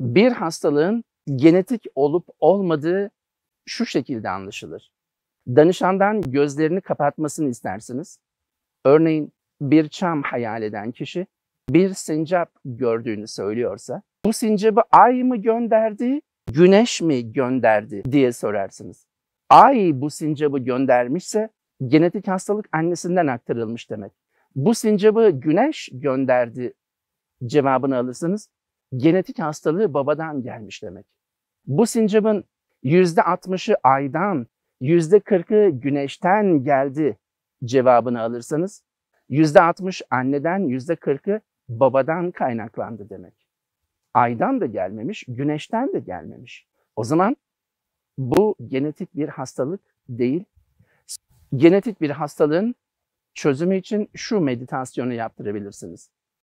bir hastalığın genetik olup olmadığı şu şekilde anlaşılır. Danışandan gözlerini kapatmasını istersiniz. Örneğin bir çam hayal eden kişi bir sincap gördüğünü söylüyorsa bu sincabı ay mı gönderdi, güneş mi gönderdi diye sorarsınız. Ay bu sincabı göndermişse genetik hastalık annesinden aktarılmış demek. Bu sincabı güneş gönderdi cevabını alırsınız genetik hastalığı babadan gelmiş demek. Bu sincapın %60'ı aydan, %40'ı güneşten geldi cevabını alırsanız, %60 anneden, %40'ı babadan kaynaklandı demek. Aydan da gelmemiş, güneşten de gelmemiş. O zaman bu genetik bir hastalık değil. Genetik bir hastalığın çözümü için şu meditasyonu yaptırabilirsiniz.